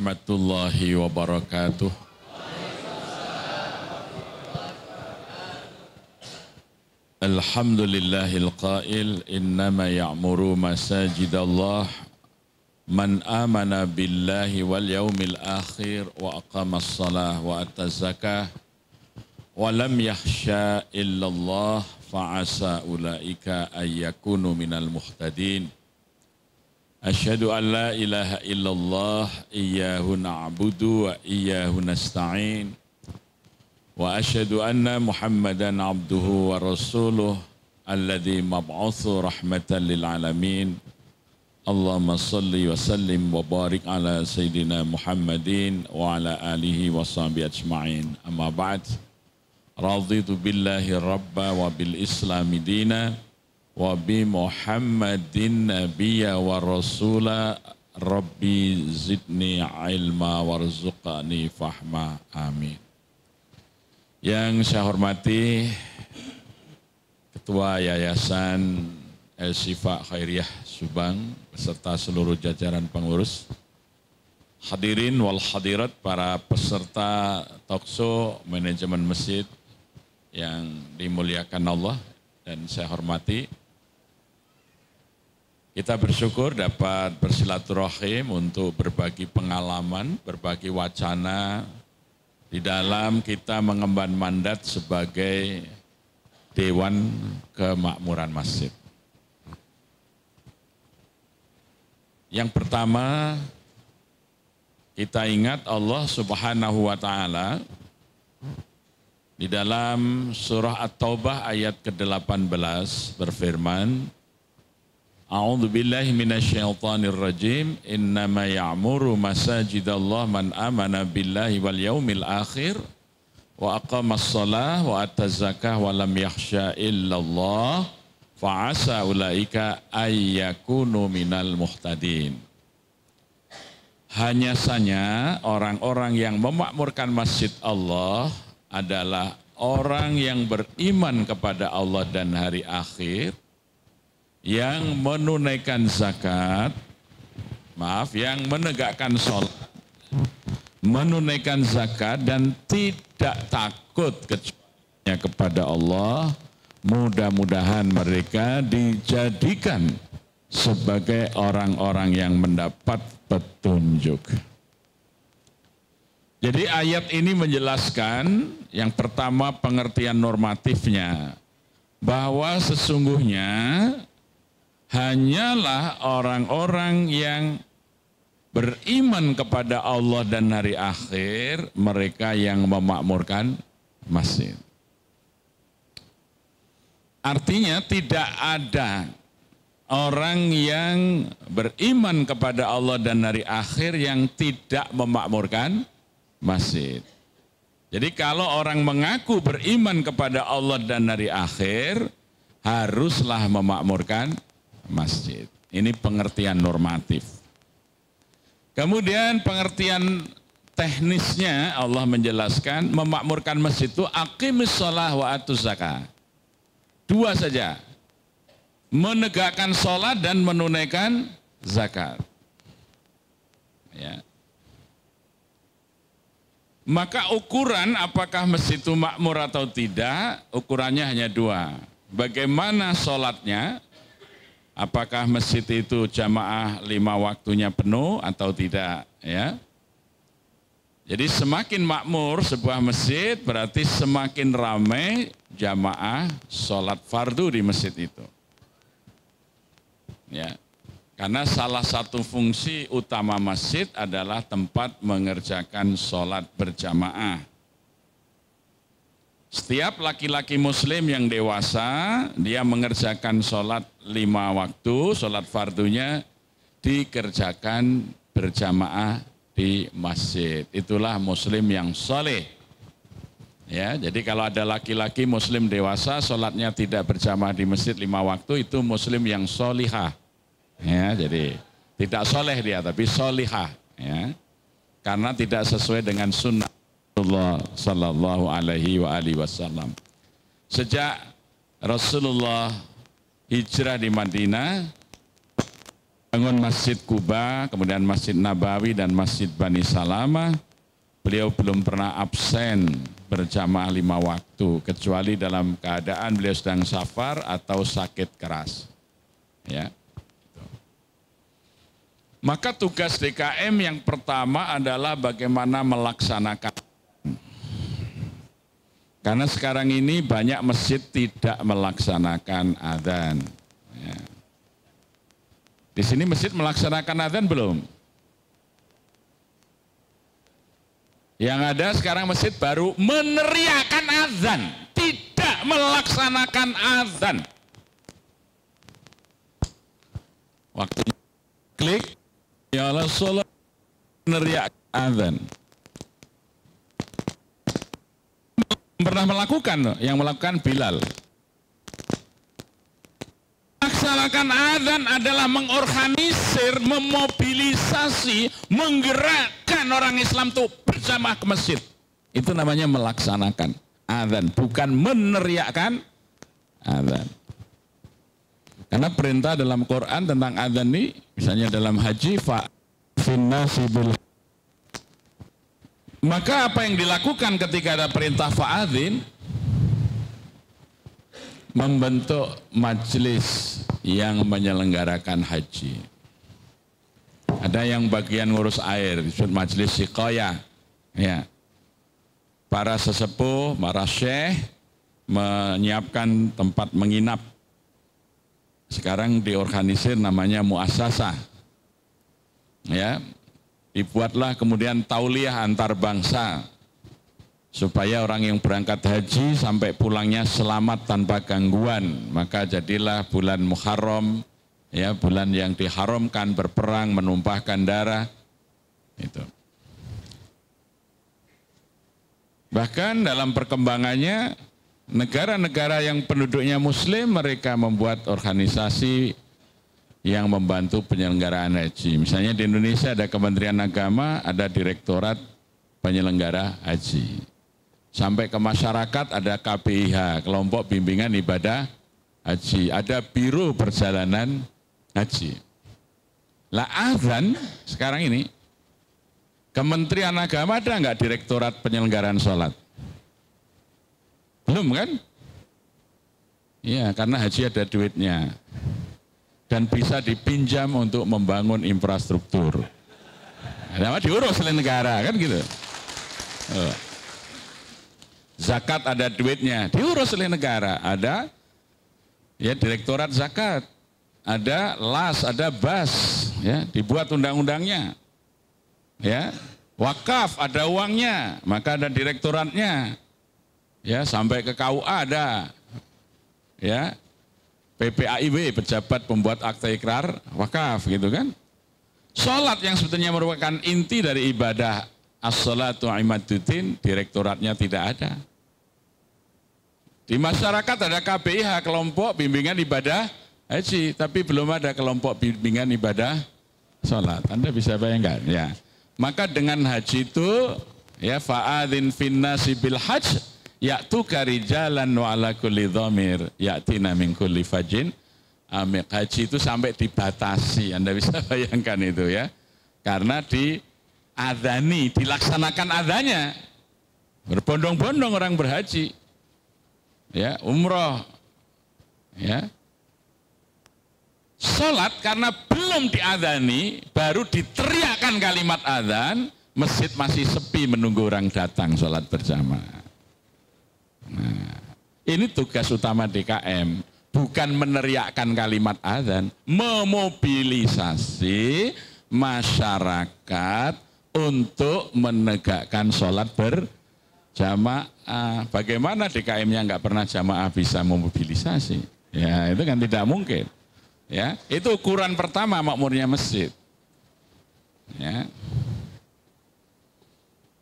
warahmatullahi wabarakatuh. Alhamdulillahil qail innama ya'muru masajidallah man amana billahi wal yaumil akhir wa aqama as-salah wa ata zakah wa lam yahsha illallah fa asa ulaika ayyakunu minal muhtadin. أشهد أن لا إله إلا الله إياه نعبد وإياه نستعين وأشهد أن محمدا عبده ورسوله الذي مبعوث رحمة للعالمين اللهم صل وسلم وبارك على سيدنا محمد وعلى آله وصحبه أجمعين أما بعد رضيت بالله ربا وبالإسلام دينا wa Muhammadin nabiyya wa rasula Rabbi zidni ilma warzuqani fahma yang saya hormati Ketua Yayasan El Sifa Khairiyah Subang beserta seluruh jajaran pengurus hadirin wal hadirat para peserta tokso manajemen masjid yang dimuliakan Allah dan saya hormati kita bersyukur dapat bersilaturahim untuk berbagi pengalaman, berbagi wacana di dalam kita mengemban mandat sebagai Dewan Kemakmuran Masjid. Yang pertama, kita ingat Allah Subhanahu wa taala di dalam surah At-Taubah ayat ke-18 berfirman, A'udzu billahi minasyaitonir rajim. Innama ya'muru masajidallah man amana billahi wal yaumil akhir wa aqamas shalah wa ataz zakah wa lam yakhsha illallah fa asa ulaika ayyakunu minal muhtadin. Hanya saja orang-orang yang memakmurkan masjid Allah adalah orang yang beriman kepada Allah dan hari akhir yang menunaikan zakat, maaf, yang menegakkan sholat, menunaikan zakat dan tidak takut kecuali kepada Allah, mudah-mudahan mereka dijadikan sebagai orang-orang yang mendapat petunjuk. Jadi ayat ini menjelaskan yang pertama pengertian normatifnya bahwa sesungguhnya hanyalah orang-orang yang beriman kepada Allah dan hari akhir, mereka yang memakmurkan masjid. Artinya tidak ada orang yang beriman kepada Allah dan hari akhir yang tidak memakmurkan masjid. Jadi kalau orang mengaku beriman kepada Allah dan hari akhir, haruslah memakmurkan masjid. Ini pengertian normatif. Kemudian pengertian teknisnya Allah menjelaskan memakmurkan masjid itu aqimis sholah wa atuz zakah. Dua saja. Menegakkan sholat dan menunaikan zakat. Ya. Maka ukuran apakah masjid itu makmur atau tidak, ukurannya hanya dua. Bagaimana sholatnya, apakah masjid itu jamaah lima waktunya penuh atau tidak ya jadi semakin makmur sebuah masjid berarti semakin ramai jamaah sholat fardu di masjid itu ya karena salah satu fungsi utama masjid adalah tempat mengerjakan sholat berjamaah setiap laki-laki muslim yang dewasa, dia mengerjakan sholat lima waktu, sholat fardunya dikerjakan berjamaah di masjid. Itulah muslim yang soleh. Ya, jadi kalau ada laki-laki muslim dewasa, sholatnya tidak berjamaah di masjid lima waktu, itu muslim yang solihah. Ya, jadi tidak soleh dia, tapi solihah. Ya, karena tidak sesuai dengan sunnah. Rasulullah sallallahu alaihi wa alihi wasallam. Sejak Rasulullah hijrah di Madinah bangun Masjid Kuba, kemudian Masjid Nabawi dan Masjid Bani Salama, Beliau belum pernah absen berjamaah lima waktu kecuali dalam keadaan beliau sedang safar atau sakit keras. Ya. Maka tugas DKM yang pertama adalah bagaimana melaksanakan karena sekarang ini banyak masjid tidak melaksanakan azan. Ya. Di sini masjid melaksanakan azan belum? Yang ada sekarang masjid baru meneriakan azan, tidak melaksanakan azan. Waktu klik, ya Allah meneriakan azan. pernah melakukan yang melakukan Bilal melaksanakan adan adalah mengorganisir, memobilisasi, menggerakkan orang Islam itu bersama ke masjid. Itu namanya melaksanakan adan, bukan meneriakkan adan. Karena perintah dalam Quran tentang adan ini, misalnya dalam haji, fa finna sibil. Maka apa yang dilakukan ketika ada perintah fa'adhin membentuk majelis yang menyelenggarakan haji. Ada yang bagian ngurus air, disebut majelis sikoya. Ya. Para sesepuh, para syekh menyiapkan tempat menginap. Sekarang diorganisir namanya muasasah. Ya, dibuatlah kemudian tauliah antar bangsa supaya orang yang berangkat haji sampai pulangnya selamat tanpa gangguan maka jadilah bulan Muharram ya bulan yang diharamkan berperang menumpahkan darah itu bahkan dalam perkembangannya negara-negara yang penduduknya muslim mereka membuat organisasi yang membantu penyelenggaraan haji. Misalnya di Indonesia ada Kementerian Agama, ada Direktorat Penyelenggara Haji. Sampai ke masyarakat ada KPIH, Kelompok Bimbingan Ibadah Haji. Ada Biro Perjalanan Haji. Lah azan ah, sekarang ini, Kementerian Agama ada nggak Direktorat Penyelenggaraan Sholat? Belum kan? Iya, karena haji ada duitnya dan bisa dipinjam untuk membangun infrastruktur. Nah, diurus oleh negara kan gitu. Oh. Zakat ada duitnya, diurus oleh negara. Ada ya direktorat zakat, ada las, ada bas, ya dibuat undang-undangnya. Ya, Wakaf ada uangnya, maka ada direktoratnya. Ya, sampai ke KUA ada. Ya, PPAIW, pejabat pembuat akta ikrar wakaf gitu kan. sholat yang sebetulnya merupakan inti dari ibadah as-salatu imaduddin, direktoratnya tidak ada. Di masyarakat ada KBIH, kelompok bimbingan ibadah haji, tapi belum ada kelompok bimbingan ibadah sholat. Anda bisa bayangkan ya. Maka dengan haji itu ya fa'adhin finna sibil haji Ya'tu karijalan wa ala kulli dhamir ya'tina min kulli fajin amik. Haji itu sampai dibatasi, Anda bisa bayangkan itu ya. Karena di adani, dilaksanakan adanya. Berbondong-bondong orang berhaji. Ya, umroh. Ya. Sholat karena belum diadani, baru diteriakkan kalimat adhan, masjid masih sepi menunggu orang datang sholat berjamaah. Nah, ini tugas utama DKM, bukan meneriakkan kalimat azan, memobilisasi masyarakat untuk menegakkan sholat berjamaah. Bagaimana DKM-nya nggak pernah jamaah bisa memobilisasi? Ya itu kan tidak mungkin. Ya itu ukuran pertama makmurnya masjid. Ya,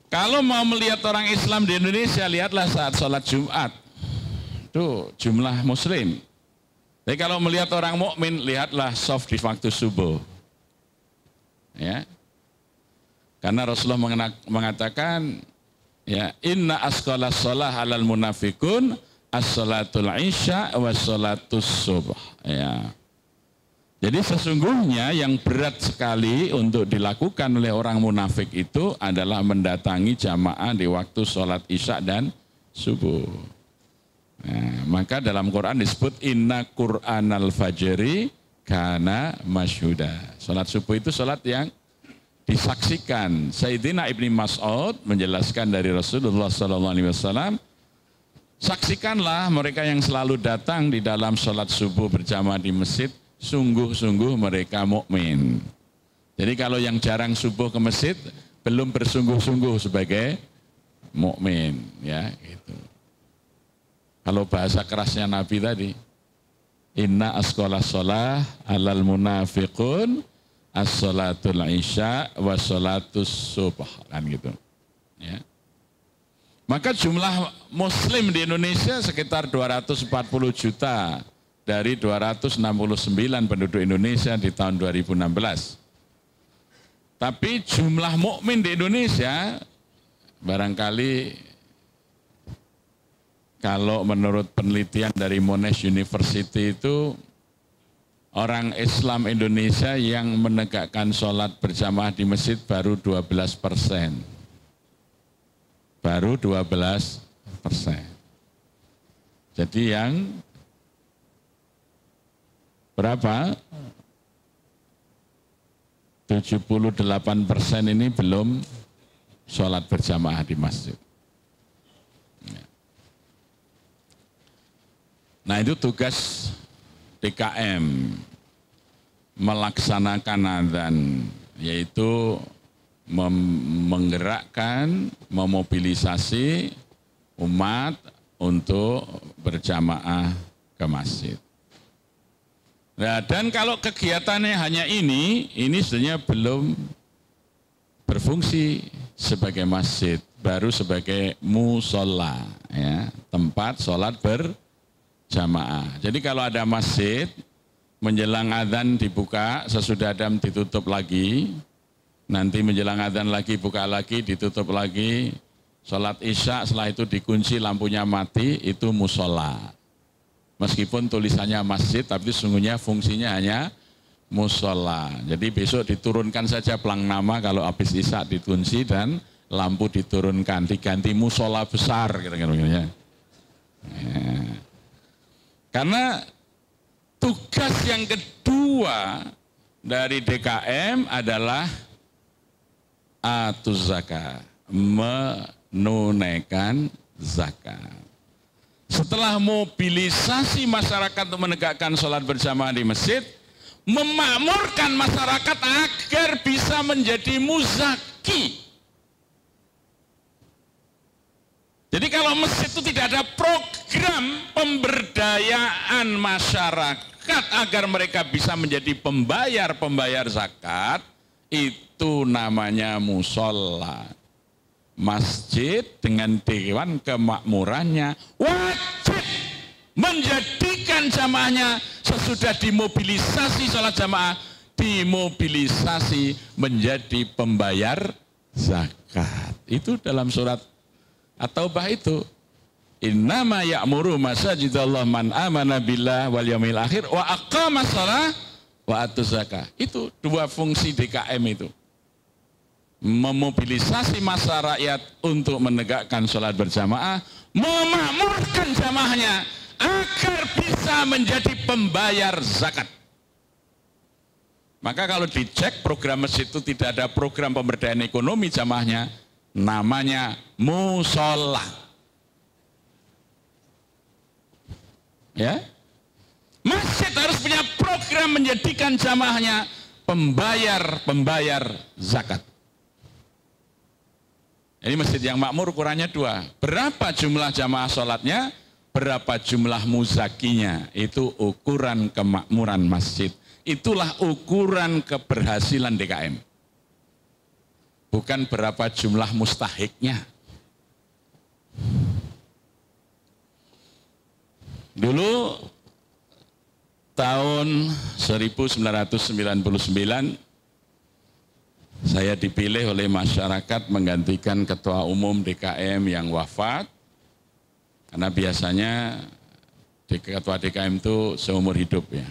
kalau mau melihat orang Islam di Indonesia, lihatlah saat sholat Jumat. Tuh, jumlah muslim. Tapi kalau melihat orang mukmin, lihatlah soft di waktu subuh. Ya. Karena Rasulullah mengatakan, ya, inna asqala sholah alal munafikun as-sholatul isya wa sholatul subuh. Ya. Jadi sesungguhnya yang berat sekali untuk dilakukan oleh orang munafik itu adalah mendatangi jamaah di waktu sholat isya dan subuh. Nah, maka dalam Quran disebut inna Quran al fajri karena Masyudah. Sholat subuh itu sholat yang disaksikan. Sayyidina Ibni Mas'ud menjelaskan dari Rasulullah Sallallahu Alaihi Wasallam, saksikanlah mereka yang selalu datang di dalam sholat subuh berjamaah di masjid, sungguh-sungguh mereka mukmin. Jadi kalau yang jarang subuh ke masjid belum bersungguh-sungguh sebagai mukmin, ya gitu. Kalau bahasa kerasnya Nabi tadi, inna askola sholah alal munafiqun as-salatul isya wa subhan kan gitu. Ya. Maka jumlah muslim di Indonesia sekitar 240 juta dari 269 penduduk Indonesia di tahun 2016. Tapi jumlah mukmin di Indonesia barangkali kalau menurut penelitian dari Monash University itu orang Islam Indonesia yang menegakkan sholat berjamaah di masjid baru 12 persen. Baru 12 persen. Jadi yang Berapa? 78 persen ini belum sholat berjamaah di masjid. Ya. Nah itu tugas DKM melaksanakan adhan, yaitu menggerakkan, memobilisasi umat untuk berjamaah ke masjid. Nah, dan kalau kegiatannya hanya ini, ini sebenarnya belum berfungsi sebagai masjid, baru sebagai musola, ya, tempat sholat berjamaah. Jadi kalau ada masjid, menjelang adzan dibuka, sesudah adzan ditutup lagi, nanti menjelang adzan lagi buka lagi, ditutup lagi, sholat isya setelah itu dikunci lampunya mati, itu musola. Meskipun tulisannya masjid, tapi sesungguhnya fungsinya hanya musola. Jadi besok diturunkan saja pelang nama kalau habis isak ditunsi dan lampu diturunkan, diganti musola besar kira-kira ya. Nah. Karena tugas yang kedua dari DKM adalah atuz zakat, menunaikan zakat setelah mobilisasi masyarakat untuk menegakkan sholat berjamaah di masjid, memakmurkan masyarakat agar bisa menjadi muzaki. Jadi kalau masjid itu tidak ada program pemberdayaan masyarakat agar mereka bisa menjadi pembayar-pembayar zakat, itu namanya musola masjid dengan dewan kemakmurannya wajib menjadikan jamaahnya sesudah dimobilisasi sholat jamaah dimobilisasi menjadi pembayar zakat itu dalam surat at-taubah itu innama ya'muru masajidallah man amana billah wal yamil akhir wa aqama sholat wa atu zakah itu dua fungsi DKM itu memobilisasi masa rakyat untuk menegakkan sholat berjamaah, memakmurkan jamaahnya agar bisa menjadi pembayar zakat. Maka kalau dicek program masjid itu tidak ada program pemberdayaan ekonomi jamaahnya, namanya musola. Ya, masjid harus punya program menjadikan jamaahnya pembayar pembayar zakat. Jadi masjid yang makmur ukurannya dua. Berapa jumlah jamaah sholatnya? Berapa jumlah muzakinya? Itu ukuran kemakmuran masjid. Itulah ukuran keberhasilan DKM. Bukan berapa jumlah mustahiknya. Dulu tahun 1999 saya dipilih oleh masyarakat menggantikan ketua umum DKM yang wafat. Karena biasanya ketua DKM itu seumur hidup ya.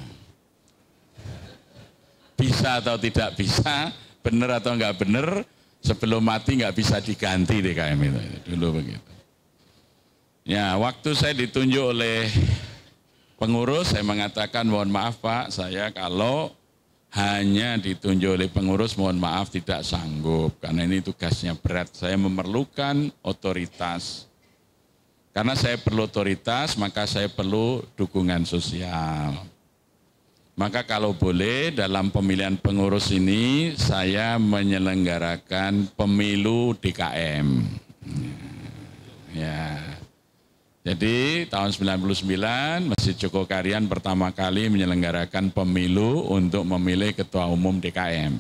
Bisa atau tidak bisa, benar atau enggak benar, sebelum mati nggak bisa diganti DKM itu. Dulu begitu. Ya, waktu saya ditunjuk oleh pengurus, saya mengatakan mohon maaf Pak, saya kalau hanya ditunjuk oleh pengurus mohon maaf tidak sanggup karena ini tugasnya berat saya memerlukan otoritas karena saya perlu otoritas maka saya perlu dukungan sosial maka kalau boleh dalam pemilihan pengurus ini saya menyelenggarakan pemilu DKM ya yeah. Jadi tahun 99 Masjid Joko Karian pertama kali menyelenggarakan pemilu untuk memilih ketua umum DKM.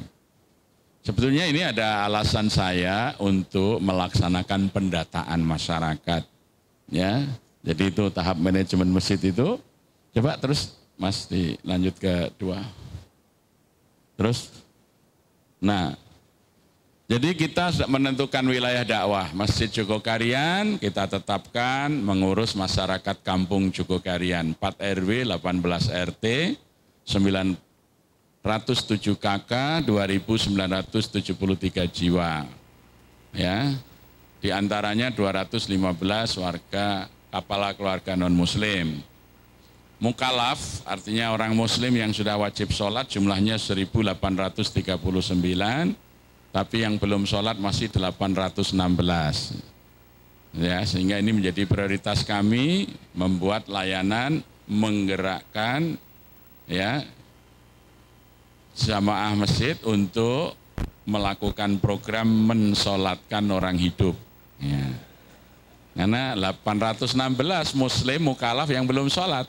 Sebetulnya ini ada alasan saya untuk melaksanakan pendataan masyarakat. Ya, jadi itu tahap manajemen masjid itu. Coba terus Mas dilanjut ke dua. Terus, nah jadi kita menentukan wilayah dakwah. Masjid Jogokarian kita tetapkan mengurus masyarakat kampung Jogokarian. 4 RW, 18 RT, 907 KK, 2.973 jiwa. Ya, di antaranya 215 warga kepala keluarga non-muslim. Mukalaf artinya orang muslim yang sudah wajib sholat jumlahnya 1839 tapi yang belum sholat masih 816 ya sehingga ini menjadi prioritas kami membuat layanan menggerakkan ya jamaah masjid untuk melakukan program mensolatkan orang hidup ya. karena 816 muslim mukalaf yang belum sholat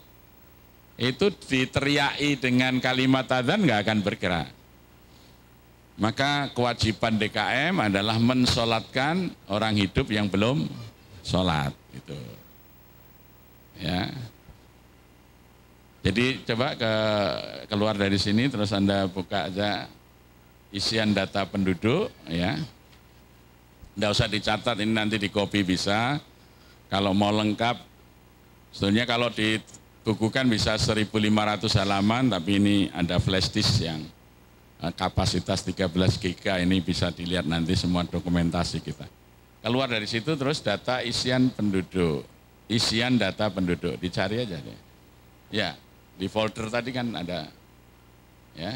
itu diteriaki dengan kalimat adzan nggak akan bergerak maka kewajiban DKM adalah mensolatkan orang hidup yang belum sholat. Gitu. Ya. Jadi coba ke keluar dari sini terus Anda buka aja isian data penduduk ya. Tidak usah dicatat ini nanti di copy bisa. Kalau mau lengkap sebetulnya kalau dibukukan bisa 1500 halaman tapi ini ada flash disk yang Eh, kapasitas 13 giga ini bisa dilihat nanti semua dokumentasi kita. Keluar dari situ terus data isian penduduk, isian data penduduk dicari aja deh. Ya, di folder tadi kan ada ya.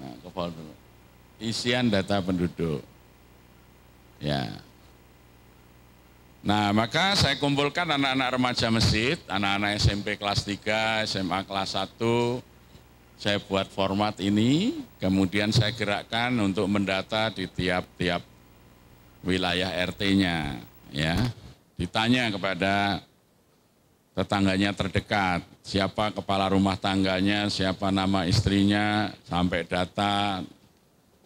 Nah, ke folder. Isian data penduduk. Ya. Nah, maka saya kumpulkan anak-anak remaja masjid, anak-anak SMP kelas 3, SMA kelas 1, saya buat format ini, kemudian saya gerakkan untuk mendata di tiap-tiap wilayah RT-nya, ya. Ditanya kepada tetangganya terdekat, siapa kepala rumah tangganya, siapa nama istrinya, sampai data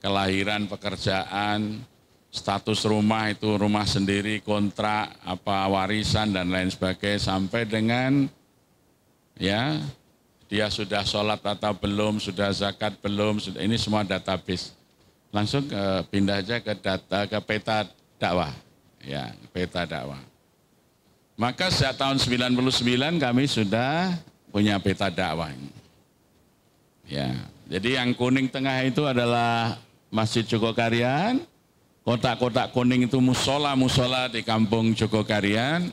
kelahiran, pekerjaan, status rumah itu rumah sendiri, kontrak, apa warisan dan lain sebagainya sampai dengan ya dia sudah sholat atau belum, sudah zakat belum, sudah ini semua database. Langsung ke, pindah aja ke data ke peta dakwah. Ya, peta dakwah. Maka sejak tahun 99 kami sudah punya peta dakwah ini. Ya, jadi yang kuning tengah itu adalah Masjid Jogokarian, kotak-kotak kuning itu musola-musola di kampung Jogokarian,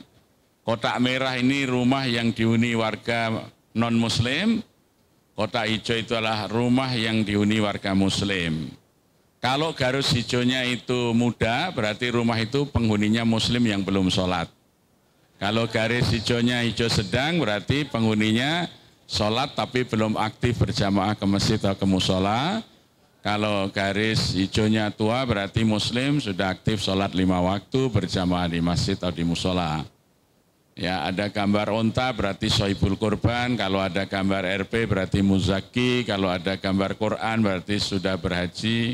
kotak merah ini rumah yang dihuni warga non-muslim, kota hijau itu adalah rumah yang dihuni warga muslim. Kalau garis hijaunya itu muda, berarti rumah itu penghuninya muslim yang belum sholat. Kalau garis hijaunya hijau sedang, berarti penghuninya sholat tapi belum aktif berjamaah ke masjid atau ke musola. Kalau garis hijaunya tua, berarti muslim sudah aktif sholat lima waktu berjamaah di masjid atau di musola. Ya, ada gambar onta berarti sohibul kurban, kalau ada gambar RP berarti muzaki, kalau ada gambar Quran berarti sudah berhaji,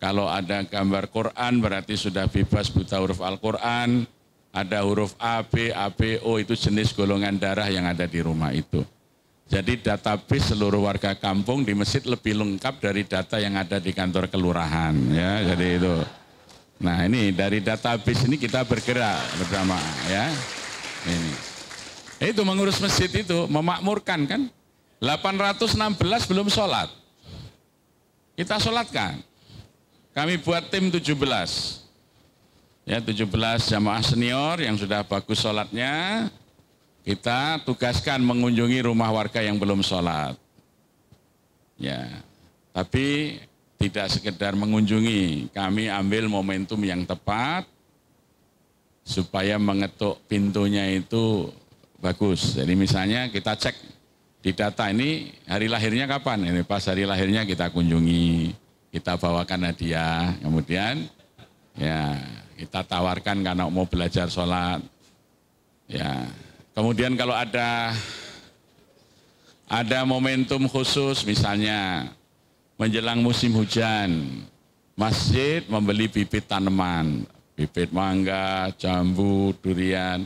kalau ada gambar Quran berarti sudah bebas buta huruf Al-Quran, ada huruf A, B, A, B, O itu jenis golongan darah yang ada di rumah itu. Jadi database seluruh warga kampung di masjid lebih lengkap dari data yang ada di kantor kelurahan ya. Jadi itu. Nah, ini dari database ini kita bergerak bersama ya. Ini. Itu mengurus masjid itu, memakmurkan kan. 816 belum sholat. Kita sholatkan. Kami buat tim 17. Ya 17 jamaah senior yang sudah bagus sholatnya. Kita tugaskan mengunjungi rumah warga yang belum sholat. Ya, tapi tidak sekedar mengunjungi, kami ambil momentum yang tepat, supaya mengetuk pintunya itu bagus. Jadi misalnya kita cek di data ini hari lahirnya kapan? Ini pas hari lahirnya kita kunjungi, kita bawakan hadiah, kemudian ya kita tawarkan karena mau belajar sholat. Ya, kemudian kalau ada ada momentum khusus misalnya menjelang musim hujan, masjid membeli bibit tanaman bibit mangga, jambu, durian.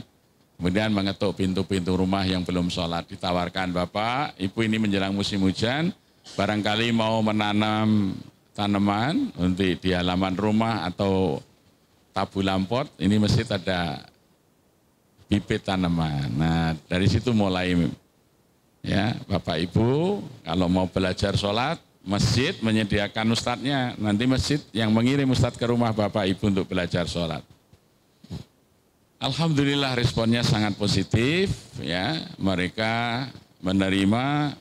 Kemudian mengetuk pintu-pintu rumah yang belum sholat. Ditawarkan Bapak, Ibu ini menjelang musim hujan, barangkali mau menanam tanaman untuk di halaman rumah atau tabu lampot, ini mesti ada bibit tanaman. Nah, dari situ mulai ya Bapak Ibu kalau mau belajar sholat Masjid menyediakan ustadznya, nanti masjid yang mengirim ustadz ke rumah bapak ibu untuk belajar sholat. Alhamdulillah responnya sangat positif, ya mereka menerima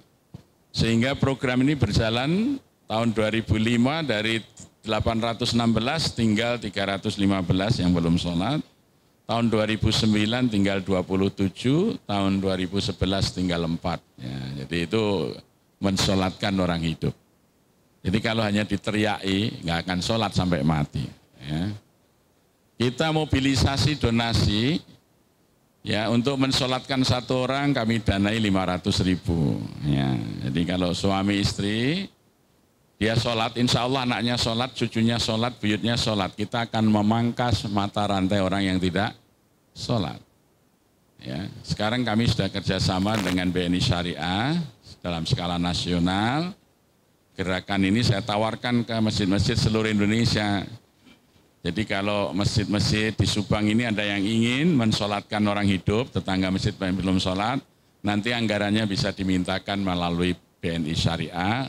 sehingga program ini berjalan tahun 2005 dari 816 tinggal 315 yang belum sholat, tahun 2009 tinggal 27, tahun 2011 tinggal 4. Ya, jadi itu mensolatkan orang hidup. Jadi kalau hanya diteriaki nggak akan sholat sampai mati. Ya. Kita mobilisasi donasi ya untuk mensolatkan satu orang kami danai 500 ribu. Ya. Jadi kalau suami istri dia sholat, insya Allah anaknya sholat, cucunya sholat, buyutnya sholat. Kita akan memangkas mata rantai orang yang tidak sholat. Ya, sekarang kami sudah kerjasama dengan BNI Syariah dalam skala nasional gerakan ini saya tawarkan ke masjid-masjid seluruh Indonesia. Jadi kalau masjid-masjid di Subang ini ada yang ingin mensolatkan orang hidup, tetangga masjid yang belum sholat, nanti anggarannya bisa dimintakan melalui BNI Syariah,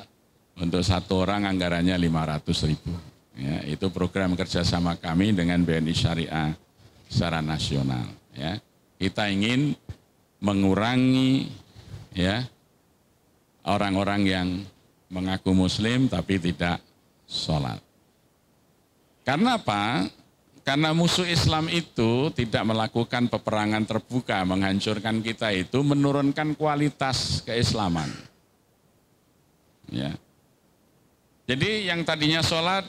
untuk satu orang anggarannya 500 ribu. Ya, itu program kerjasama kami dengan BNI Syariah secara nasional. Ya. Kita ingin mengurangi ya orang-orang yang mengaku muslim tapi tidak sholat. Karena apa? Karena musuh Islam itu tidak melakukan peperangan terbuka, menghancurkan kita itu menurunkan kualitas keislaman. Ya. Jadi yang tadinya sholat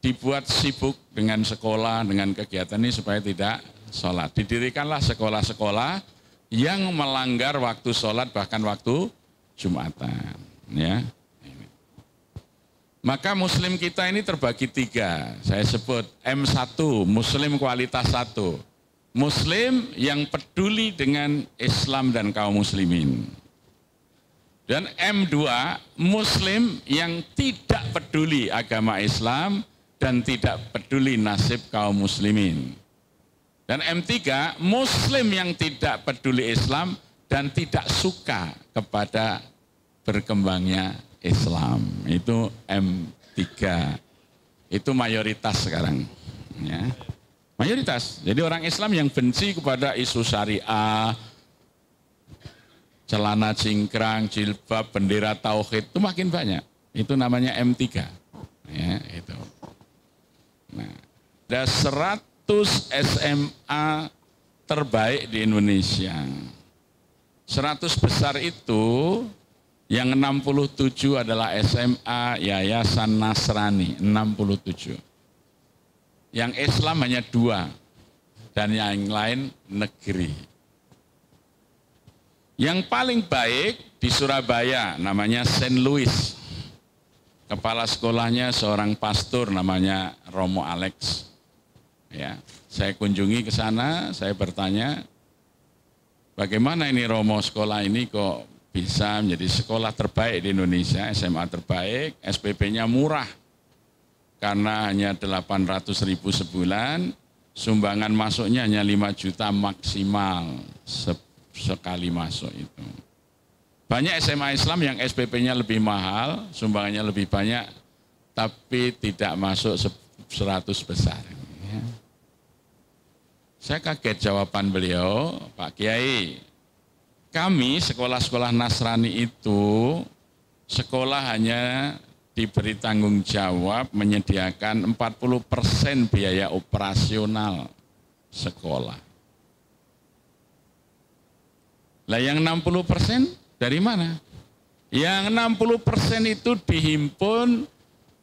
dibuat sibuk dengan sekolah, dengan kegiatan ini supaya tidak sholat. Didirikanlah sekolah-sekolah yang melanggar waktu sholat bahkan waktu Jumatan. Ya. Maka muslim kita ini terbagi tiga. Saya sebut M1, muslim kualitas satu. Muslim yang peduli dengan Islam dan kaum muslimin. Dan M2, muslim yang tidak peduli agama Islam dan tidak peduli nasib kaum muslimin. Dan M3, muslim yang tidak peduli Islam dan tidak suka kepada berkembangnya Islam. Itu M3. Itu mayoritas sekarang. Ya. Mayoritas. Jadi orang Islam yang benci kepada isu syariah, celana cingkrang, jilbab, bendera tauhid itu makin banyak. Itu namanya M3. Ya, itu. Nah, ada 100 SMA terbaik di Indonesia. 100 besar itu yang 67 adalah SMA Yayasan Nasrani, 67. Yang Islam hanya dua, dan yang lain negeri. Yang paling baik di Surabaya namanya Saint Louis. Kepala sekolahnya seorang pastor namanya Romo Alex. Ya, saya kunjungi ke sana, saya bertanya, bagaimana ini Romo sekolah ini kok bisa menjadi sekolah terbaik di Indonesia, SMA terbaik, SPP-nya murah karena hanya 800 ribu sebulan, sumbangan masuknya hanya 5 juta maksimal se sekali masuk itu. Banyak SMA Islam yang SPP-nya lebih mahal, sumbangannya lebih banyak, tapi tidak masuk 100 besar. Ya. Saya kaget jawaban beliau, Pak Kiai, kami sekolah-sekolah Nasrani itu sekolah hanya diberi tanggung jawab menyediakan 40% biaya operasional sekolah. Nah yang 60% dari mana? Yang 60% itu dihimpun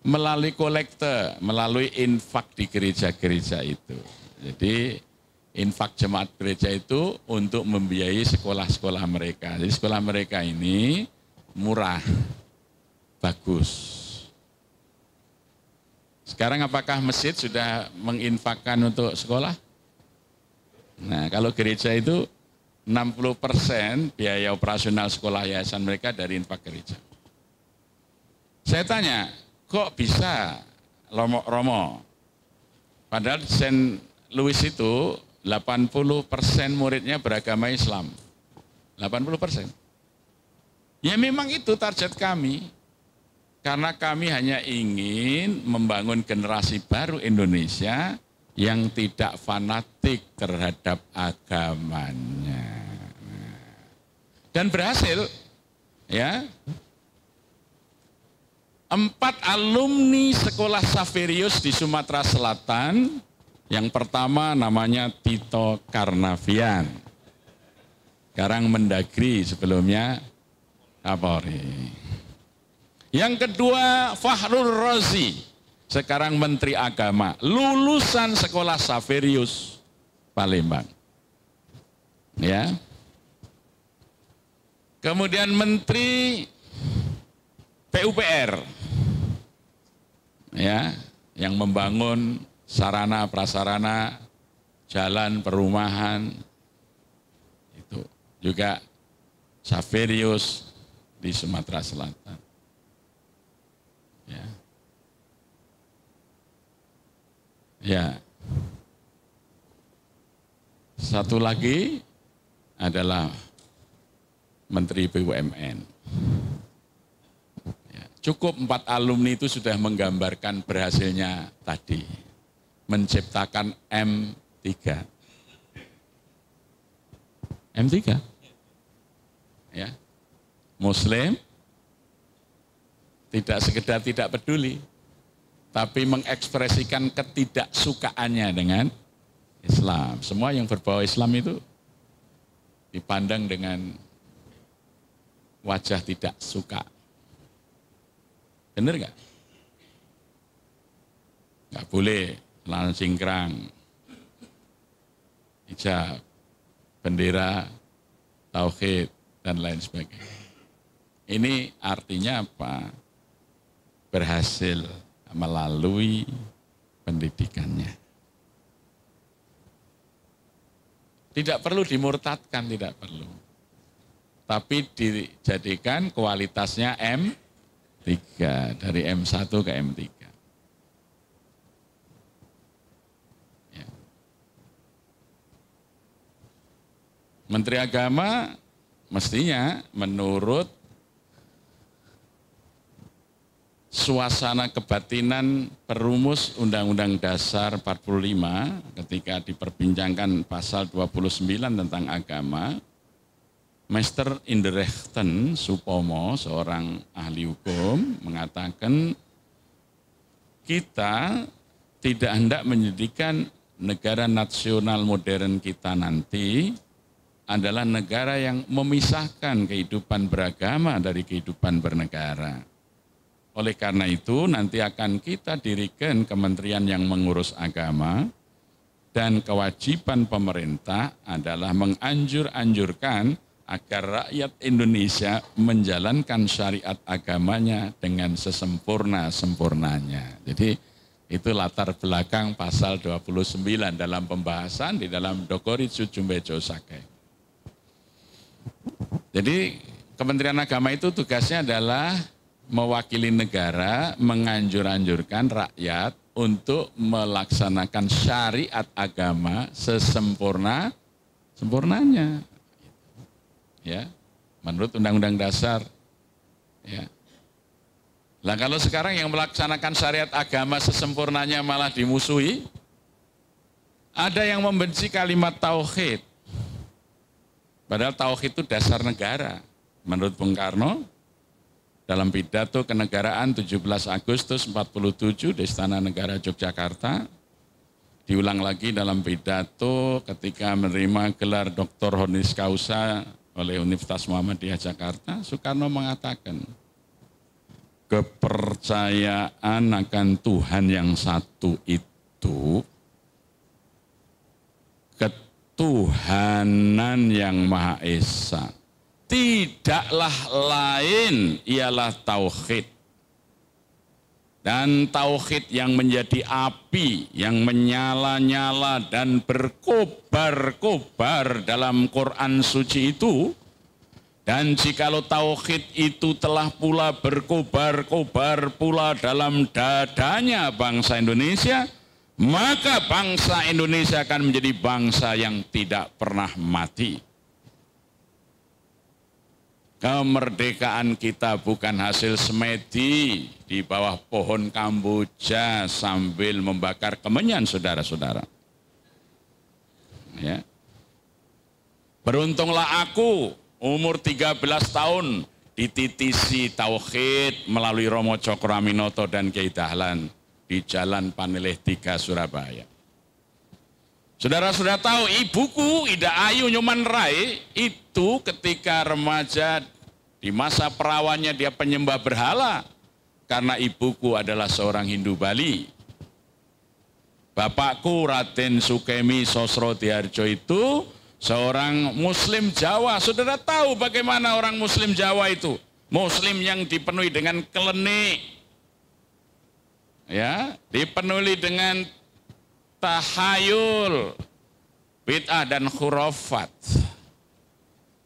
melalui kolekte, melalui infak di gereja-gereja itu. Jadi infak jemaat gereja itu untuk membiayai sekolah-sekolah mereka. Jadi sekolah mereka ini murah, bagus. Sekarang apakah masjid sudah menginfakkan untuk sekolah? Nah, kalau gereja itu 60% biaya operasional sekolah yayasan mereka dari infak gereja. Saya tanya, kok bisa Romo? Romo? Padahal St. Louis itu 80% persen muridnya beragama Islam. 80%. persen. Ya memang itu target kami. Karena kami hanya ingin membangun generasi baru Indonesia yang tidak fanatik terhadap agamanya. Dan berhasil, ya. Empat alumni sekolah Saverius di Sumatera Selatan yang pertama namanya Tito Karnavian. Sekarang Mendagri sebelumnya Kapolri. Yang kedua Fahrul Rozi. Sekarang Menteri Agama. Lulusan sekolah Saverius Palembang. Ya. Kemudian Menteri PUPR. Ya, yang membangun sarana prasarana, jalan perumahan, itu juga Saverius di Sumatera Selatan. Ya. Ya. Satu lagi adalah Menteri BUMN. Ya. Cukup empat alumni itu sudah menggambarkan berhasilnya tadi menciptakan M3. M3. Ya. Muslim tidak sekedar tidak peduli, tapi mengekspresikan ketidaksukaannya dengan Islam. Semua yang berbau Islam itu dipandang dengan wajah tidak suka. Benar nggak? Nggak boleh lan singkrang, hijab, bendera, tauhid, dan lain sebagainya. Ini artinya apa? Berhasil melalui pendidikannya. Tidak perlu dimurtadkan, tidak perlu. Tapi dijadikan kualitasnya M3, dari M1 ke M3. Menteri Agama mestinya menurut suasana kebatinan perumus Undang-Undang Dasar 45 ketika diperbincangkan pasal 29 tentang agama, Master Inderechten Supomo, seorang ahli hukum, mengatakan kita tidak hendak menjadikan negara nasional modern kita nanti adalah negara yang memisahkan kehidupan beragama dari kehidupan bernegara. Oleh karena itu, nanti akan kita dirikan kementerian yang mengurus agama, dan kewajiban pemerintah adalah menganjur-anjurkan agar rakyat Indonesia menjalankan syariat agamanya dengan sesempurna-sempurnanya. Jadi itu latar belakang pasal 29 dalam pembahasan di dalam Dokoritsu Jumbejo Sakai. Jadi Kementerian Agama itu tugasnya adalah mewakili negara, menganjur-anjurkan rakyat untuk melaksanakan syariat agama sesempurna sempurnanya. Ya, menurut Undang-Undang Dasar. Ya. Lah kalau sekarang yang melaksanakan syariat agama sesempurnanya malah dimusuhi, ada yang membenci kalimat tauhid, Padahal tauhid itu dasar negara. Menurut Bung Karno, dalam pidato kenegaraan 17 Agustus 47 di Istana Negara Yogyakarta, diulang lagi dalam pidato ketika menerima gelar Doktor Honoris Causa oleh Universitas Muhammadiyah Jakarta, Soekarno mengatakan, kepercayaan akan Tuhan yang satu itu Tuhanan yang Maha Esa. Tidaklah lain ialah tauhid. Dan tauhid yang menjadi api yang menyala-nyala dan berkobar-kobar dalam Quran suci itu dan jikalau tauhid itu telah pula berkobar-kobar pula dalam dadanya bangsa Indonesia, maka bangsa Indonesia akan menjadi bangsa yang tidak pernah mati. Kemerdekaan kita bukan hasil semedi di bawah pohon kamboja sambil membakar kemenyan saudara-saudara. Ya. Beruntunglah aku umur 13 tahun dititisi tauhid melalui Romo Cokraminoto dan Kiai Dahlan di Jalan Panelih 3 Surabaya. Saudara saudara tahu ibuku Ida Ayu Nyoman Rai itu ketika remaja di masa perawannya dia penyembah berhala karena ibuku adalah seorang Hindu Bali. Bapakku Raden Sukemi Sosro Diharjo itu seorang Muslim Jawa. Saudara tahu bagaimana orang Muslim Jawa itu? Muslim yang dipenuhi dengan kelenik, ya dipenuhi dengan tahayul bid'ah dan khurafat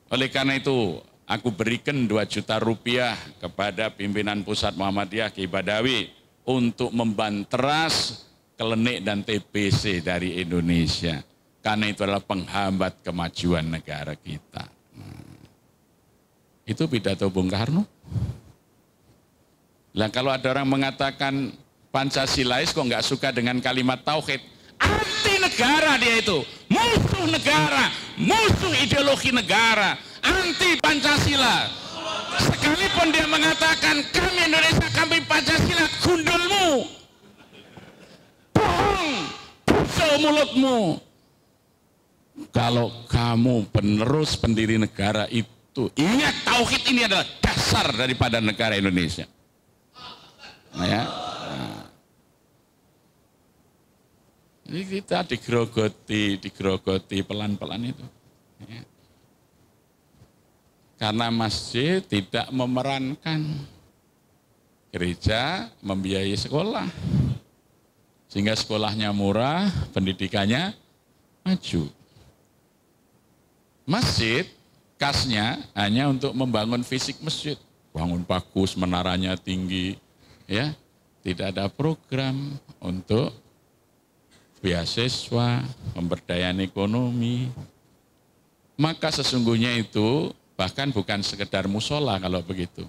oleh karena itu aku berikan 2 juta rupiah kepada pimpinan pusat Muhammadiyah Ki Badawi untuk membanteras kelenik dan TBC dari Indonesia karena itu adalah penghambat kemajuan negara kita. Hmm. Itu pidato Bung Karno. Nah kalau ada orang mengatakan Pancasilais kok nggak suka dengan kalimat tauhid. Anti negara dia itu, musuh negara, musuh ideologi negara, anti Pancasila. Sekalipun dia mengatakan kami Indonesia, kami Pancasila, gundulmu. Bohong, buso mulutmu. Kalau kamu penerus pendiri negara itu, ingat tauhid ini adalah dasar daripada negara Indonesia. Nah, ya. Ini kita digerogoti, digerogoti pelan-pelan itu. Ya. Karena masjid tidak memerankan gereja membiayai sekolah. Sehingga sekolahnya murah, pendidikannya maju. Masjid kasnya hanya untuk membangun fisik masjid. Bangun bagus, menaranya tinggi, ya. Tidak ada program untuk beasiswa, pemberdayaan ekonomi. Maka sesungguhnya itu bahkan bukan sekedar musola kalau begitu.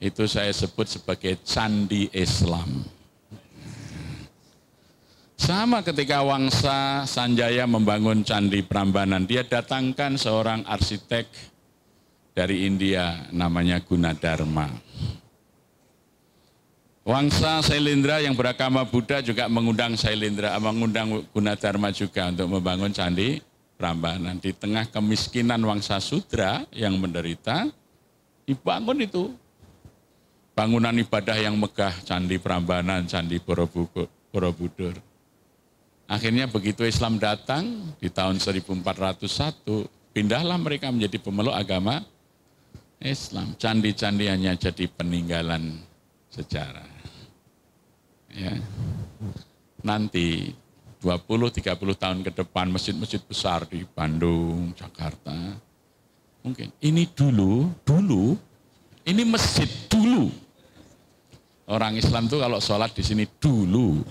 Itu saya sebut sebagai candi Islam. Sama ketika Wangsa Sanjaya membangun Candi Prambanan, dia datangkan seorang arsitek dari India namanya Gunadarma. Wangsa Sailendra yang beragama Buddha juga mengundang Sailendra, eh, mengundang Gunadharma juga untuk membangun candi Prambanan. Di tengah kemiskinan Wangsa Sudra yang menderita, dibangun itu. Bangunan ibadah yang megah, Candi Prambanan, Candi Borobudur. Akhirnya begitu Islam datang di tahun 1401, pindahlah mereka menjadi pemeluk agama Islam. Candi-candi hanya jadi peninggalan sejarah. Ya. Nanti 20-30 tahun ke depan masjid-masjid besar di Bandung, Jakarta, mungkin ini dulu, dulu, ini masjid dulu. Orang Islam tuh kalau sholat di sini dulu,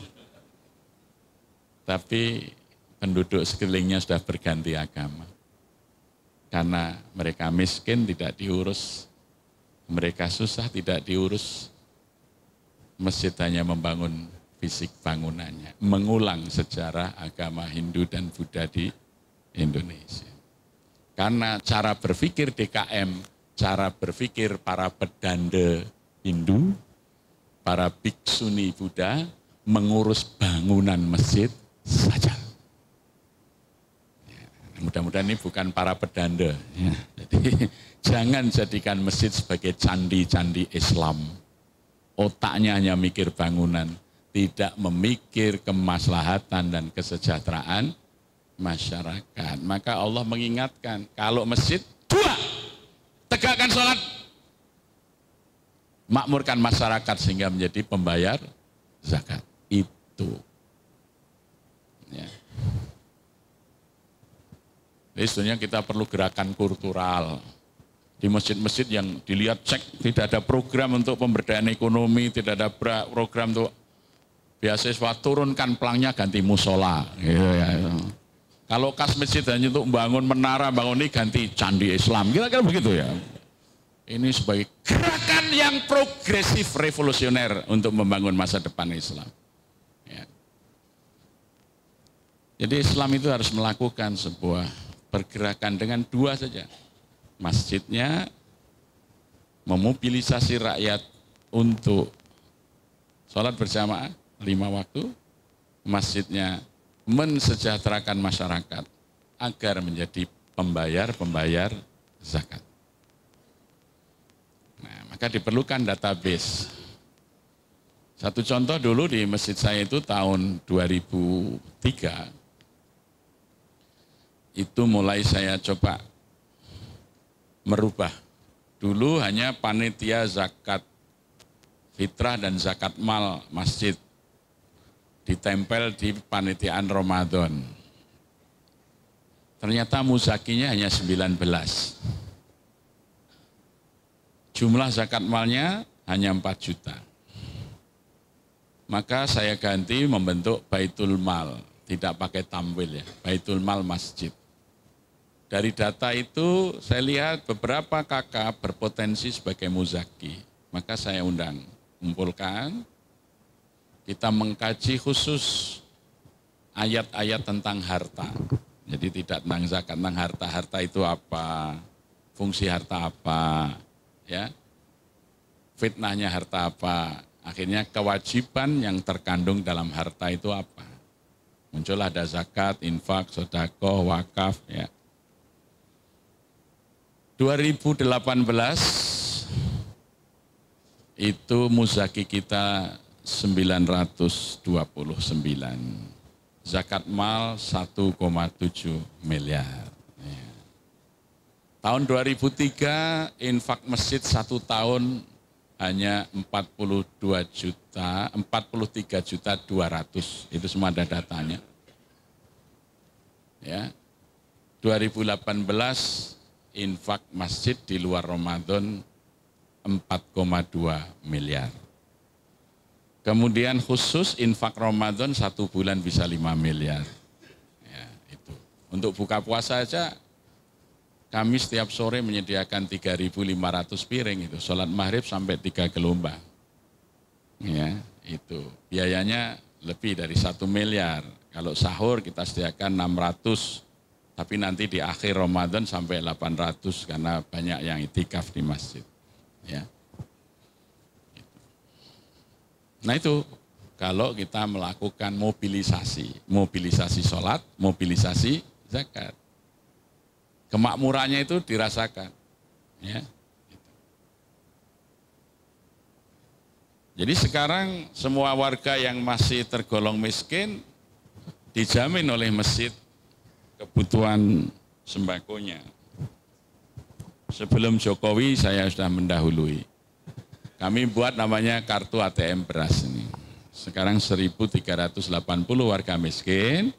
tapi penduduk sekelilingnya sudah berganti agama. Karena mereka miskin tidak diurus, mereka susah tidak diurus, masjid hanya membangun fisik bangunannya, mengulang sejarah agama Hindu dan Buddha di Indonesia. Karena cara berpikir DKM, cara berpikir para pedande Hindu, para biksuni Buddha, mengurus bangunan masjid saja. Ya, mudah-mudahan ini bukan para pedanda. Ya, jadi jangan jadikan masjid sebagai candi-candi Islam otaknya hanya mikir bangunan, tidak memikir kemaslahatan dan kesejahteraan masyarakat. Maka Allah mengingatkan, kalau masjid, dua, tegakkan sholat, makmurkan masyarakat sehingga menjadi pembayar zakat. Itu. Ya. Jadi sebenarnya kita perlu gerakan kultural di masjid-masjid yang dilihat cek tidak ada program untuk pemberdayaan ekonomi, tidak ada program untuk biasiswa turunkan pelangnya ganti musola. Gitu ya. Kalau kas masjid hanya untuk bangun menara, bangun ini ganti candi Islam. Kira-kira begitu ya. Ini sebagai gerakan yang progresif revolusioner untuk membangun masa depan Islam. Ya. Jadi Islam itu harus melakukan sebuah pergerakan dengan dua saja masjidnya, memobilisasi rakyat untuk sholat berjamaah lima waktu, masjidnya mensejahterakan masyarakat agar menjadi pembayar-pembayar zakat. Nah, maka diperlukan database. Satu contoh dulu di masjid saya itu tahun 2003, itu mulai saya coba merubah. Dulu hanya panitia zakat fitrah dan zakat mal masjid ditempel di panitiaan Ramadan. Ternyata musakinya hanya 19. Jumlah zakat malnya hanya 4 juta. Maka saya ganti membentuk Baitul Mal, tidak pakai tampil ya, Baitul Mal Masjid. Dari data itu saya lihat beberapa kakak berpotensi sebagai muzaki. Maka saya undang, kumpulkan, kita mengkaji khusus ayat-ayat tentang harta. Jadi tidak tentang zakat, tentang harta. Harta itu apa? Fungsi harta apa? Ya, fitnahnya harta apa? Akhirnya kewajiban yang terkandung dalam harta itu apa? Muncullah ada zakat, infak, sodako, wakaf, ya 2018 itu muzaki kita 929. Zakat mal 1,7 miliar. Ya. Tahun 2003 infak masjid satu tahun hanya 42 juta, 43 juta 200. Itu semua ada datanya. Ya. 2018 infak masjid di luar Ramadan 4,2 miliar. Kemudian khusus infak Ramadan satu bulan bisa 5 miliar. Ya, itu. Untuk buka puasa aja kami setiap sore menyediakan 3.500 piring itu, sholat maghrib sampai tiga gelombang. Ya, itu. Biayanya lebih dari satu miliar. Kalau sahur kita sediakan 600 tapi nanti di akhir Ramadan sampai 800 karena banyak yang itikaf di masjid. Ya. Nah itu kalau kita melakukan mobilisasi, mobilisasi sholat, mobilisasi zakat. Kemakmurannya itu dirasakan. Ya. Jadi sekarang semua warga yang masih tergolong miskin dijamin oleh masjid kebutuhan sembakonya. Sebelum Jokowi saya sudah mendahului. Kami buat namanya kartu ATM beras ini. Sekarang 1.380 warga miskin,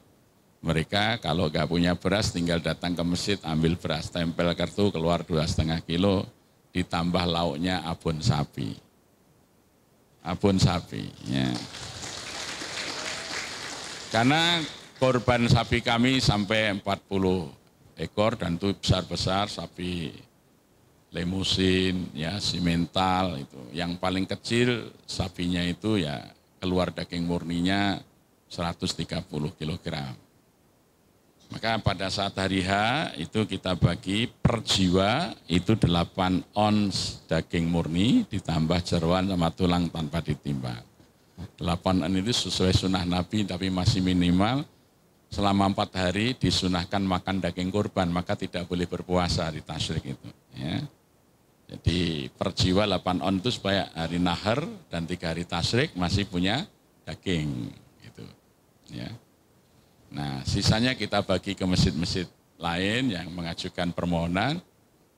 mereka kalau nggak punya beras tinggal datang ke masjid ambil beras, tempel kartu keluar dua setengah kilo, ditambah lauknya abon sapi. Abon sapi, ya. Karena korban sapi kami sampai 40 ekor dan itu besar-besar sapi lemusin, ya simental itu. Yang paling kecil sapinya itu ya keluar daging murninya 130 kg. Maka pada saat hari H itu kita bagi per jiwa itu 8 ons daging murni ditambah jeruan sama tulang tanpa ditimbang. 8 ons itu sesuai sunnah Nabi tapi masih minimal selama empat hari disunahkan makan daging kurban, maka tidak boleh berpuasa di tasrik itu. Ya. Jadi per 8 on itu supaya hari nahar dan tiga hari tasrik masih punya daging. Gitu. Ya. Nah sisanya kita bagi ke masjid-masjid lain yang mengajukan permohonan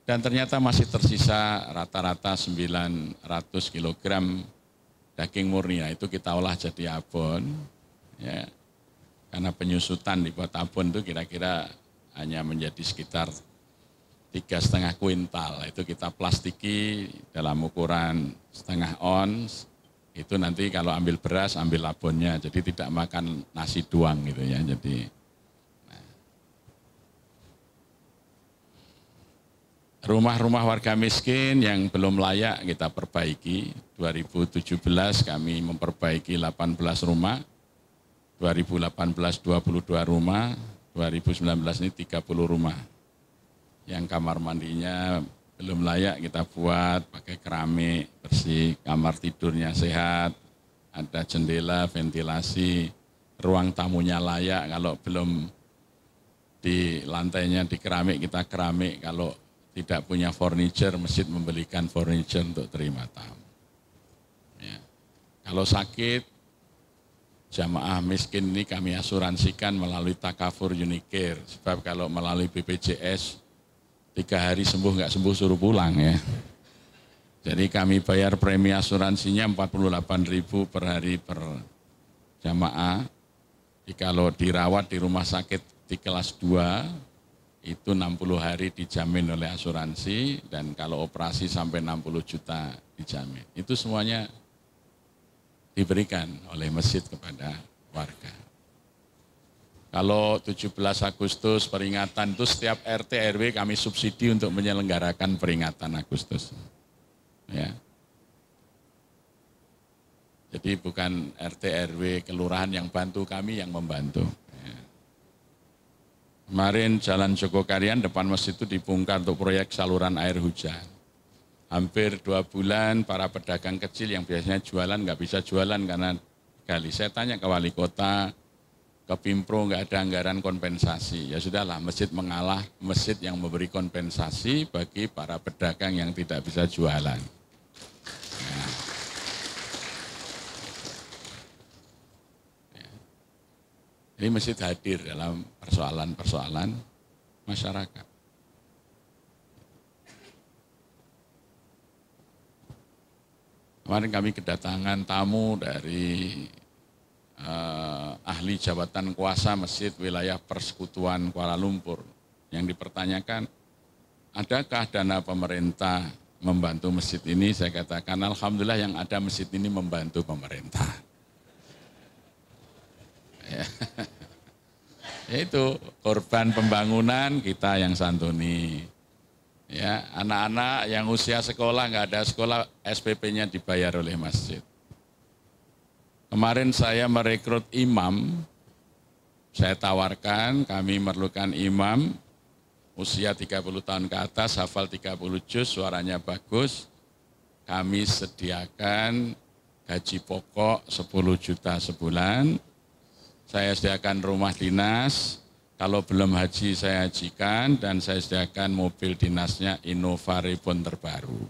dan ternyata masih tersisa rata-rata 900 kg daging murni. Nah, itu kita olah jadi abon. Ya karena penyusutan di kota Abon itu kira-kira hanya menjadi sekitar tiga setengah kuintal. Itu kita plastiki dalam ukuran setengah ons. Itu nanti kalau ambil beras, ambil abonnya. Jadi tidak makan nasi doang gitu ya. Jadi nah. Rumah-rumah warga miskin yang belum layak kita perbaiki. 2017 kami memperbaiki 18 rumah 2018 22 rumah, 2019 ini 30 rumah. Yang kamar mandinya belum layak kita buat, pakai keramik, bersih, kamar tidurnya sehat, ada jendela, ventilasi, ruang tamunya layak, kalau belum di lantainya di keramik, kita keramik, kalau tidak punya furniture, masjid membelikan furniture untuk terima tamu. Ya. Kalau sakit, jamaah miskin ini kami asuransikan melalui Takafur Unicare. Sebab kalau melalui BPJS, tiga hari sembuh nggak sembuh suruh pulang ya. Jadi kami bayar premi asuransinya 48.000 per hari per jamaah. Jadi kalau dirawat di rumah sakit di kelas 2, itu 60 hari dijamin oleh asuransi dan kalau operasi sampai 60 juta dijamin. Itu semuanya diberikan oleh masjid kepada warga. Kalau 17 Agustus peringatan itu setiap RT RW kami subsidi untuk menyelenggarakan peringatan Agustus. Ya. Jadi bukan RT RW kelurahan yang bantu kami yang membantu. Ya. Kemarin Jalan Jogokarian depan masjid itu dibongkar untuk proyek saluran air hujan hampir dua bulan para pedagang kecil yang biasanya jualan nggak bisa jualan karena gali. Saya tanya ke wali kota, ke Pimpro nggak ada anggaran kompensasi. Ya sudahlah, masjid mengalah, masjid yang memberi kompensasi bagi para pedagang yang tidak bisa jualan. Nah. Ini ya. masjid hadir dalam persoalan-persoalan masyarakat. Kemarin kami kedatangan tamu dari eh, ahli jabatan kuasa masjid wilayah persekutuan Kuala Lumpur yang dipertanyakan, adakah dana pemerintah membantu masjid ini? Saya katakan, Alhamdulillah yang ada masjid ini membantu pemerintah. Ya. Itu korban pembangunan kita yang santuni, Ya, anak-anak yang usia sekolah nggak ada sekolah SPP-nya dibayar oleh masjid. Kemarin saya merekrut imam, saya tawarkan kami memerlukan imam usia 30 tahun ke atas, hafal 30 juz, suaranya bagus. Kami sediakan gaji pokok 10 juta sebulan. Saya sediakan rumah dinas, kalau belum haji saya hajikan dan saya sediakan mobil dinasnya Innova Reborn terbaru.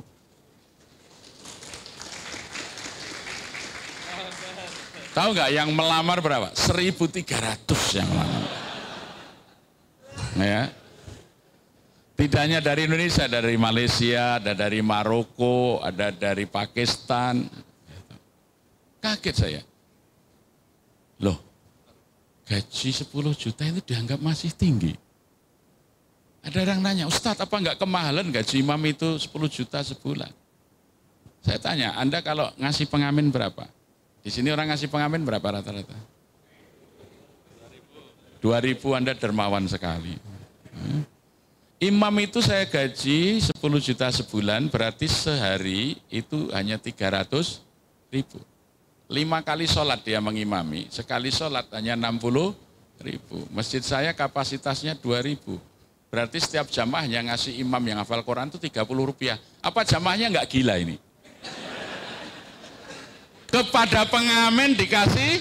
Tahu nggak yang melamar berapa? 1.300 yang melamar. ya. Tidak hanya dari Indonesia, dari Malaysia, ada dari Maroko, ada dari Pakistan. Kaget saya. Loh, gaji 10 juta itu dianggap masih tinggi. Ada orang nanya, Ustadz apa enggak kemahalan gaji imam itu 10 juta sebulan? Saya tanya, Anda kalau ngasih pengamen berapa? Di sini orang ngasih pengamen berapa rata-rata? 2000 Anda dermawan sekali. Imam itu saya gaji 10 juta sebulan, berarti sehari itu hanya 300 ribu. Lima kali sholat dia mengimami, sekali sholat hanya 60 ribu. Masjid saya kapasitasnya 2 ribu. Berarti setiap jamaahnya ngasih imam yang hafal Quran itu 30 rupiah. Apa jamaahnya nggak gila ini? Kepada pengamen dikasih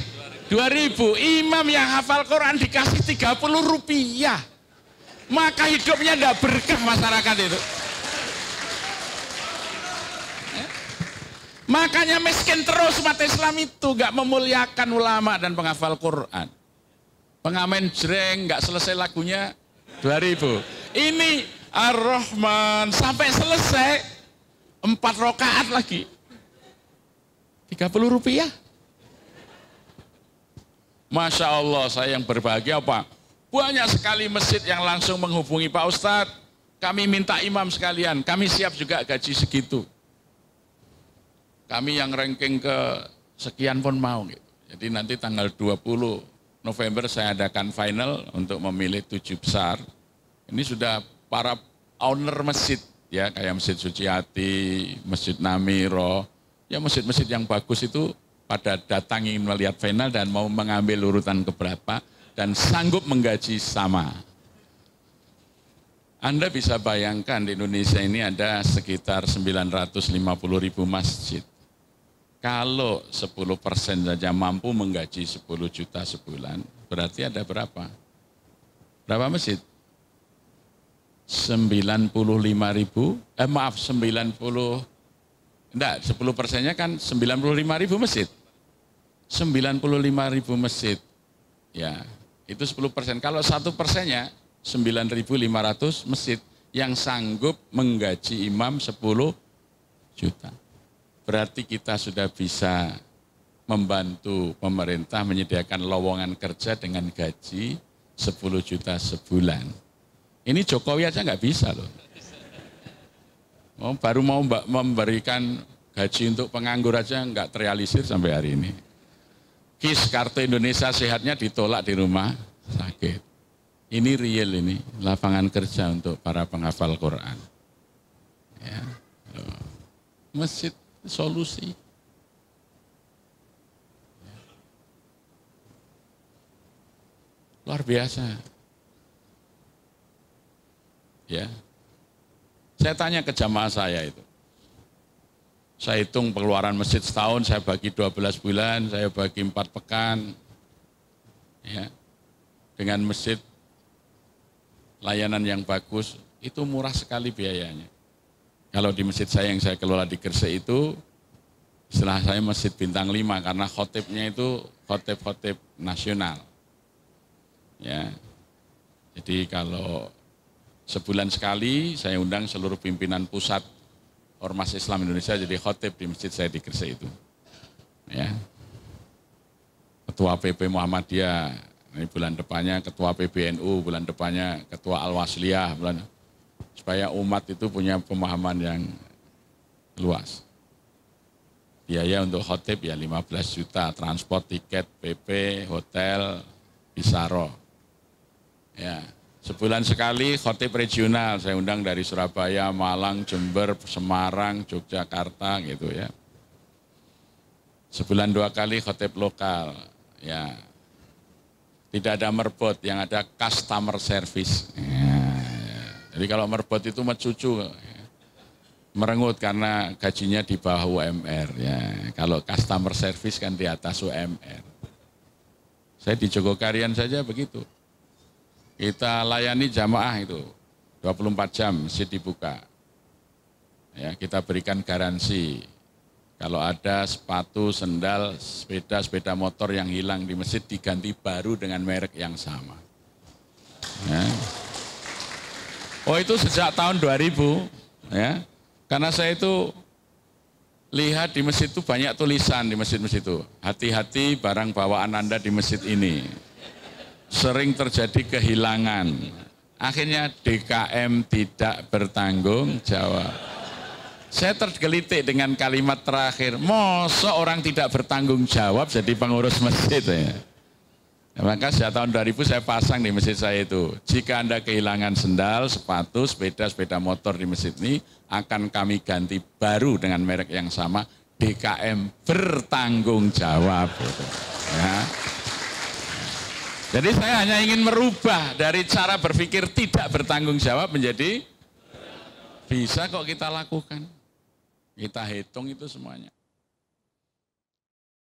ribu imam yang hafal Quran dikasih 30 rupiah maka hidupnya tidak berkah masyarakat itu Makanya miskin terus umat Islam itu gak memuliakan ulama dan penghafal Quran. Pengamen jreng gak selesai lagunya 2000. Ini Ar-Rahman sampai selesai 4 rokaat lagi. 30 rupiah. Masya Allah saya yang berbahagia Pak. Banyak sekali masjid yang langsung menghubungi Pak Ustadz. Kami minta imam sekalian, kami siap juga gaji segitu kami yang ranking ke sekian pun mau gitu. Jadi nanti tanggal 20 November saya adakan final untuk memilih tujuh besar. Ini sudah para owner masjid ya kayak Masjid Suci Hati, Masjid Namiro, ya masjid-masjid yang bagus itu pada datang ingin melihat final dan mau mengambil urutan keberapa dan sanggup menggaji sama. Anda bisa bayangkan di Indonesia ini ada sekitar 950 ribu masjid. Kalau 10 persen saja mampu menggaji 10 juta sebulan, berarti ada berapa? Berapa masjid? 95 ribu, eh maaf 90, enggak 10 persennya kan 95 ribu masjid. 95 ribu masjid, ya itu 10 persen. Kalau satu persennya 9.500 masjid yang sanggup menggaji imam 10 juta berarti kita sudah bisa membantu pemerintah menyediakan lowongan kerja dengan gaji 10 juta sebulan. Ini Jokowi aja nggak bisa loh. Oh, baru mau memberikan gaji untuk penganggur aja nggak terrealisir sampai hari ini. KIS Kartu Indonesia Sehatnya ditolak di rumah sakit. Ini real ini, lapangan kerja untuk para penghafal Quran. Ya. Masjid solusi. Luar biasa. Ya. Saya tanya ke jamaah saya itu. Saya hitung pengeluaran masjid setahun, saya bagi 12 bulan, saya bagi 4 pekan. Ya. Dengan masjid layanan yang bagus, itu murah sekali biayanya. Kalau di masjid saya yang saya kelola di Gresik itu, setelah saya masjid bintang lima karena khotibnya itu khotib-khotib nasional. Ya. Jadi kalau sebulan sekali saya undang seluruh pimpinan pusat Ormas Islam Indonesia jadi khotib di masjid saya di Gresik itu. Ya. Ketua PP Muhammadiyah ini bulan depannya, Ketua PBNU bulan depannya, Ketua Al-Wasliyah bulan supaya umat itu punya pemahaman yang luas. Biaya untuk khotib ya 15 juta, transport, tiket, PP, hotel, pisaro. Ya, sebulan sekali khotib regional saya undang dari Surabaya, Malang, Jember, Semarang, Yogyakarta gitu ya. Sebulan dua kali khotib lokal. Ya. Tidak ada merbot, yang ada customer service. Jadi kalau merebut itu mencucu, merengut karena gajinya di bawah UMR ya. Kalau customer service kan di atas UMR. Saya di Jogokarian saja begitu. Kita layani jamaah itu 24 jam masjid dibuka. Ya, kita berikan garansi. Kalau ada sepatu, sendal, sepeda, sepeda motor yang hilang di masjid diganti baru dengan merek yang sama. Ya. Oh itu sejak tahun 2000 ya. Karena saya itu lihat di masjid itu banyak tulisan di masjid-masjid itu. Hati-hati barang bawaan Anda di masjid ini. Sering terjadi kehilangan. Akhirnya DKM tidak bertanggung jawab. Saya tergelitik dengan kalimat terakhir, mosok orang tidak bertanggung jawab jadi pengurus masjid ya. Maka sejak tahun 2000 saya pasang di masjid saya itu. Jika Anda kehilangan sendal, sepatu, sepeda, sepeda motor di masjid ini, akan kami ganti baru dengan merek yang sama, DKM bertanggung jawab. Ya. Jadi saya hanya ingin merubah dari cara berpikir tidak bertanggung jawab menjadi bisa kok kita lakukan. Kita hitung itu semuanya.